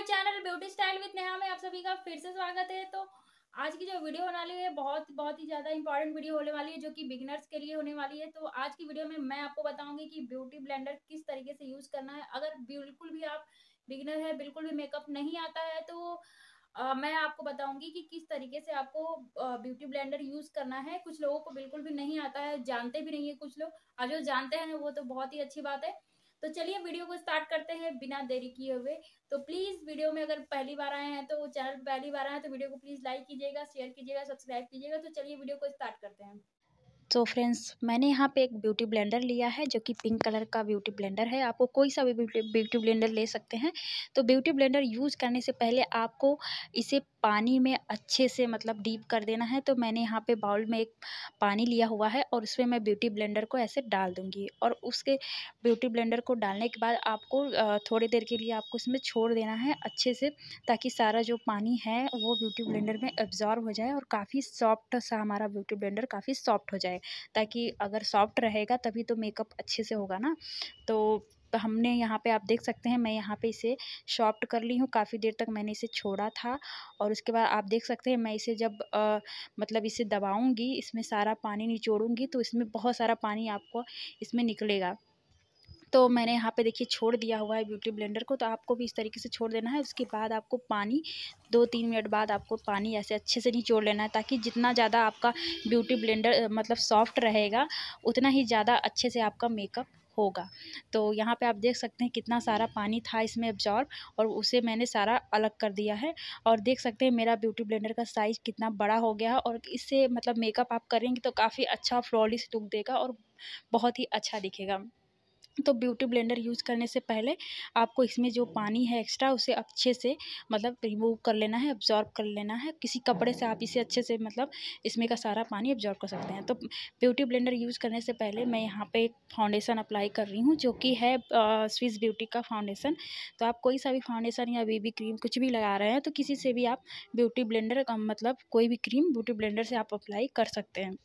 my channel beauty style with Neha में आप सभी का फिर से स्वागत है तो आज की जो वीडियो होने वाली है बहुत बहुत ही ज़्यादा इंपॉर्टेंट वीडियो होने वाली है जो कि बिगनर्स के लिए होने वाली है तो आज की वीडियो में मैं आपको बताऊंगी कि ब्यूटी ब्लेंडर किस तरीके से यूज़ करना है अगर बिल्कुल भी आप बिगनर है बिल्कुल भी मेकअप नहीं आता है तो आ, मैं आपको बताऊंगी कि किस तरीके से आपको ब्यूटी ब्लेंडर यूज़ करना है कुछ लोगों को बिल्कुल भी नहीं आता है जानते भी नहीं है कुछ लोग और जो जानते हैं वो तो बहुत ही अच्छी बात है तो चलिए वीडियो को स्टार्ट करते हैं बिना देरी किए हुए तो प्लीज़ वीडियो में अगर पहली बार आए हैं तो चैनल पहली बार आए हैं तो वीडियो को प्लीज़ लाइक कीजिएगा शेयर कीजिएगा सब्सक्राइब कीजिएगा तो चलिए वीडियो को स्टार्ट करते हैं तो फ्रेंड्स मैंने यहाँ पे एक ब्यूटी ब्लेंडर लिया है जो कि पिंक कलर का ब्यूटी ब्लेंडर है आपको कोई सा भी ब्यूटी ब्लेंडर ले सकते हैं तो ब्यूटी ब्लेंडर यूज़ करने से पहले आपको इसे पानी में अच्छे से मतलब डीप कर देना है तो मैंने यहाँ पे बाउल में एक पानी लिया हुआ है और उसमें मैं ब्यूटी ब्लेंडर को ऐसे डाल दूँगी और उसके ब्यूटी ब्लेंडर को डालने के बाद आपको थोड़ी देर के लिए आपको इसमें छोड़ देना है अच्छे से ताकि सारा जो पानी है वो ब्यूटी ब्लेंडर में एब्जॉर्व हो जाए और काफ़ी सॉफ्ट सा हमारा ब्यूटी ब्लेंडर काफ़ी सॉफ्ट हो जाए ताकि अगर सॉफ्ट रहेगा तभी तो मेकअप अच्छे से होगा ना तो हमने यहाँ पे आप देख सकते हैं मैं यहाँ पे इसे शॉफ्ट कर ली हूँ काफ़ी देर तक मैंने इसे छोड़ा था और उसके बाद आप देख सकते हैं मैं इसे जब आ, मतलब इसे दबाऊँगी इसमें सारा पानी निचोड़ूँगी तो इसमें बहुत सारा पानी आपको इसमें निकलेगा तो मैंने यहाँ पे देखिए छोड़ दिया हुआ है ब्यूटी ब्लेंडर को तो आपको भी इस तरीके से छोड़ देना है उसके बाद आपको पानी दो तीन मिनट बाद आपको पानी ऐसे अच्छे से निचोड़ लेना है ताकि जितना ज़्यादा आपका ब्यूटी ब्लेंडर मतलब सॉफ्ट रहेगा उतना ही ज़्यादा अच्छे से आपका मेकअप होगा तो यहाँ पे आप देख सकते हैं कितना सारा पानी था इसमें एब्जॉर्ब और उसे मैंने सारा अलग कर दिया है और देख सकते हैं मेरा ब्यूटी ब्लेंडर का साइज़ कितना बड़ा हो गया है और इससे मतलब मेकअप आप करेंगे तो काफ़ी अच्छा फ्लॉलिस लुक देगा और बहुत ही अच्छा दिखेगा तो ब्यूटी ब्लेंडर यूज़ करने से पहले आपको इसमें जो पानी है एक्स्ट्रा उसे अच्छे से मतलब रिमूव कर लेना है ऑब्जॉर्ब कर लेना है किसी कपड़े से आप इसे अच्छे से मतलब इसमें का सारा पानी ऑब्जॉर्ब कर सकते हैं तो ब्यूटी ब्लेंडर यूज़ करने से पहले मैं यहाँ पे एक फाउंडेशन अप्लाई कर रही हूँ जो कि है स्विस ब्यूटी का फाउंडेशन तो आप कोई सा भी फाउंडेशन या बेबी क्रीम कुछ भी लगा रहे हैं तो किसी से भी आप ब्यूटी ब्लेंडर मतलब कोई भी क्रीम ब्यूटी ब्लेंडर से आप अप्लाई कर सकते हैं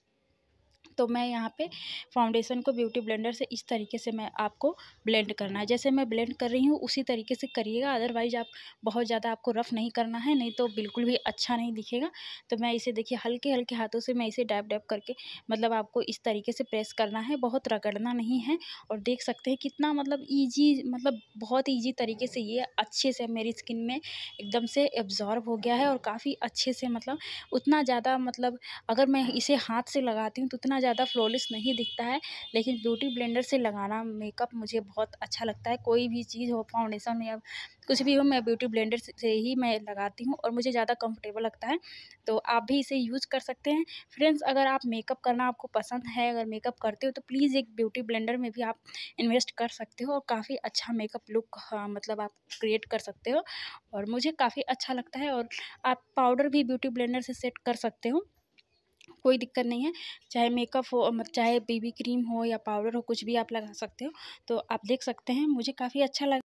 तो मैं यहाँ पे फाउंडेशन को ब्यूटी ब्लेंडर से इस तरीके से मैं आपको ब्लेंड करना है जैसे मैं ब्लेंड कर रही हूँ उसी तरीके से करिएगा अदरवाइज आप बहुत ज़्यादा आपको रफ़ नहीं करना है नहीं तो बिल्कुल भी अच्छा नहीं दिखेगा तो मैं इसे देखिए हल्के हल्के हाथों से मैं इसे डैप डैप करके मतलब आपको इस तरीके से प्रेस करना है बहुत रगड़ना नहीं है और देख सकते हैं कितना मतलब ईजी मतलब बहुत ईजी तरीके से ये अच्छे से मेरी स्किन में एकदम से एब्जॉर्ब हो गया है और काफ़ी अच्छे से मतलब उतना ज़्यादा मतलब अगर मैं इसे हाथ से लगाती हूँ तो उतना ज़्यादा फ्लॉलेस नहीं दिखता है लेकिन ब्यूटी ब्लेंडर से लगाना मेकअप मुझे बहुत अच्छा लगता है कोई भी चीज़ हो फाउंडेशन या कुछ भी हो मैं ब्यूटी ब्लेंडर से ही मैं लगाती हूँ और मुझे ज़्यादा कम्फर्टेबल लगता है तो आप भी इसे यूज़ कर सकते हैं फ्रेंड्स अगर आप मेकअप करना आपको पसंद है अगर मेकअप करते हो तो प्लीज़ एक ब्यूटी ब्लेंडर में भी आप इन्वेस्ट कर सकते हो और काफ़ी अच्छा मेकअप लुक हाँ, मतलब आप क्रिएट कर सकते हो और मुझे काफ़ी अच्छा लगता है और आप पाउडर भी ब्यूटी ब्लेंडर से सेट कर सकते हो कोई दिक्कत नहीं है चाहे मेकअप हो चाहे बेबी क्रीम हो या पाउडर हो कुछ भी आप लगा सकते हो तो आप देख सकते हैं मुझे काफ़ी अच्छा लगा